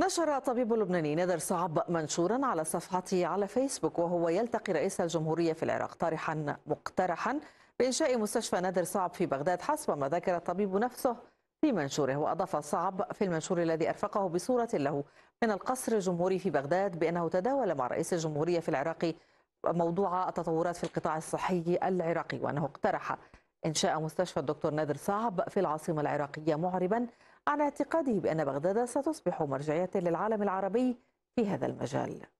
نشر طبيب لبناني نادر صعب منشورا على صفحته على فيسبوك وهو يلتقي رئيس الجمهورية في العراق طارحا مقترحا بإنشاء مستشفى نادر صعب في بغداد حسب ما ذكر الطبيب نفسه في منشوره وأضاف صعب في المنشور الذي أرفقه بصورة له من القصر الجمهوري في بغداد بأنه تداول مع رئيس الجمهورية في العراق موضوع التطورات في القطاع الصحي العراقي وأنه اقترح إنشاء مستشفى الدكتور نادر صعب في العاصمة العراقية معربا عن اعتقاده بأن بغداد ستصبح مرجعية للعالم العربي في هذا المجال